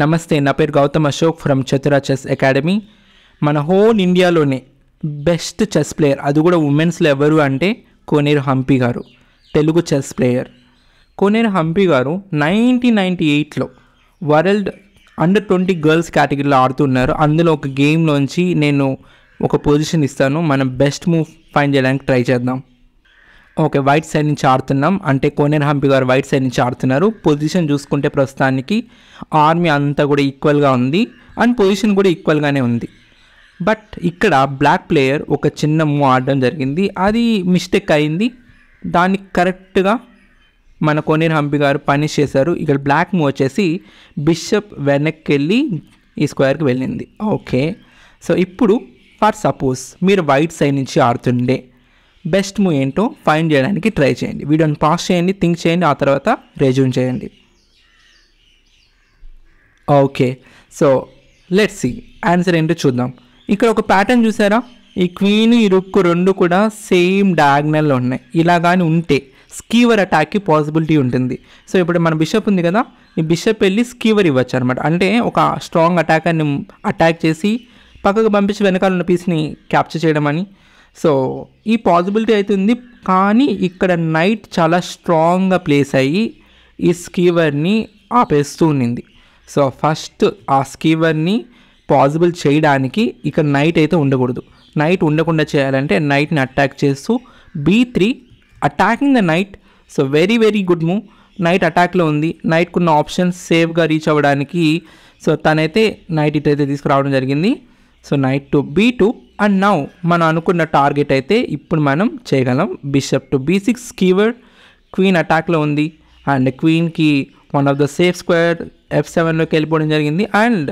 నమస్తే నా పేరు Gautam Ashok from Chatura chess academy మన హోల్ ఇండియాలోనే బెస్ట్ చెస్ ప్లేయర్ అది కూడా ఉమెన్స్లో ఎవరు అంటే కోనేరు హంపి గారు తెలుగు చెస్ ప్లేయర్ కోనేరు హంపి గారు నైన్టీన్ నైంటీ ఎయిట్లో వరల్డ్ అండర్ ట్వంటీ గర్ల్స్ కేటగిరీలో ఆడుతున్నారు అందులో ఒక గేమ్లోంచి నేను ఒక పొజిషన్ ఇస్తాను మనం బెస్ట్ మూవ్ ఫైండ్ చేయడానికి ట్రై చేద్దాం ఓకే వైట్ సైడ్ నుంచి ఆడుతున్నాం అంటే కోనేర్ హంపి గారు వైట్ సైడ్ నుంచి ఆడుతున్నారు పొజిషన్ చూసుకుంటే ప్రస్తుతానికి ఆర్మీ అంతా కూడా ఈక్వల్గా ఉంది అండ్ పొజిషన్ కూడా ఈక్వల్గానే ఉంది బట్ ఇక్కడ బ్లాక్ ప్లేయర్ ఒక చిన్న మూవ్ ఆడడం జరిగింది అది మిస్టేక్ అయింది దాన్ని కరెక్ట్గా మన కోనేర్ హంపి గారు పనిష్ చేశారు ఇక్కడ బ్లాక్ మూవ్ వచ్చేసి బిషప్ వెనక్కి వెళ్ళి ఈ స్క్వేర్కి వెళ్ళింది ఓకే సో ఇప్పుడు ఫర్ సపోజ్ మీరు వైట్ సైడ్ నుంచి ఆడుతుండే బెస్ట్ మూవ్ ఏంటో ఫైండ్ చేయడానికి ట్రై చేయండి వీడియోని పాస్ చేయండి థింక్ చేయండి ఆ తర్వాత రెజ్యూమ్ చేయండి okay so let see answer ఏంటో చూద్దాం ఇక్కడ ఒక ప్యాటర్న్ చూసారా ఈ క్వీన్ ఈ రుక్కు రెండు కూడా సేమ్ డయాగ్నల్లో ఉన్నాయి ఇలా కానీ ఉంటే స్కీవర్ అటాక్కి పాసిబిలిటీ ఉంటుంది సో ఇప్పుడు మన బిషప్ ఉంది కదా ఈ బిషప్ వెళ్ళి స్కీవర్ ఇవ్వచ్చు అనమాట అంటే ఒక స్ట్రాంగ్ అటాకర్ని అటాక్ చేసి పక్కకు పంపించి వెనకాల ఉన్న పీస్ని క్యాప్చర్ చేయడం అని సో ఈ పాసిబిలిటీ అయితే ఉంది కానీ ఇక్కడ నైట్ చాలా స్ట్రాంగ్గా ప్లేస్ అయ్యి ఈ స్కీవర్ని ఆపేస్తూ ఉండింది సో ఫస్ట్ ఆ స్కీవర్ని పాసిబుల్ చేయడానికి ఇక నైట్ అయితే ఉండకూడదు నైట్ ఉండకుండా చేయాలంటే నైట్ని అటాక్ చేస్తూ B three attacking the knight so very very good move knight అటాక్లో ఉంది నైట్కున్న ఆప్షన్స్ సేఫ్గా రీచ్ అవ్వడానికి సో తనైతే నైట్ ఇటైతే తీసుకురావడం జరిగింది so knight to B two and now మనం అనుకున్న టార్గెట్ అయితే ఇప్పుడు మనం చేయగలం bishop to B six keyword queen అటాక్లో ఉంది అండ్ క్వీన్కి one of the safe square F సెవెన్లోకి వెళ్ళిపోవడం జరిగింది and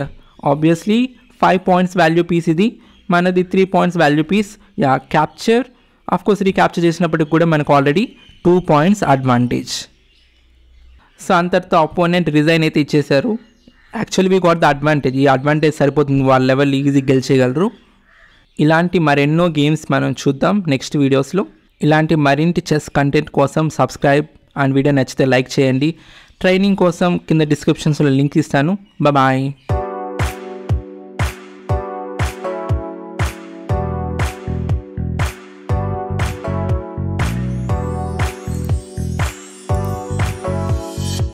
obviously five points value piece ఇది మనది three points value piece yeah capture course recapture చేసినప్పటికి కూడా మనకు already two points advantage so అంతటితో అపోనెంట్ రిజైన్ అయితే ఇచ్చేశారు actually we got the advantage ఈ అడ్వాంటేజ్ సరిపోతుంది వాళ్ళ లెవెల్ ఈజీ గెలిచేయగలరు ఇలాంటి మరెన్నో గేమ్స్ మనం చూద్దాం నెక్స్ట్ వీడియోస్లో ఇలాంటి మరింటి చెస్ కంటెంట్ కోసం సబ్స్క్రైబ్ అండ్ వీడియో నచ్చితే లైక్ చేయండి ట్రైనింగ్ కోసం కింద డిస్క్రిప్షన్స్లో లింక్ ఇస్తాను బాయ్